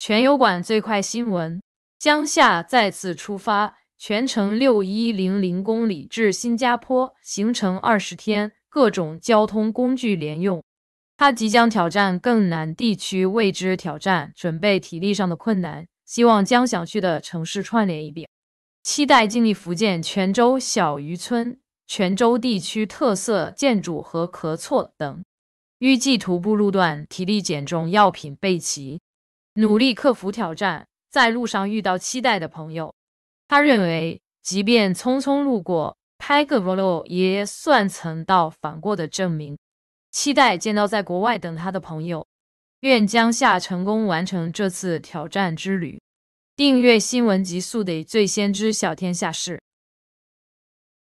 全油管最快新闻：江夏再次出发，全程六一零零公里至新加坡，行程二十天，各种交通工具连用。他即将挑战更南地区未知挑战，准备体力上的困难。希望将想去的城市串联一遍，期待经历福建泉州小渔村、泉州地区特色建筑和壳错等。预计徒步路段体力减重药品备齐。努力克服挑战，在路上遇到期待的朋友。他认为，即便匆匆路过拍个 vlog，也算曾到访过的证明。期待见到在国外等他的朋友。愿江夏成功完成这次挑战之旅。订阅新闻极速，得最先知晓天下事。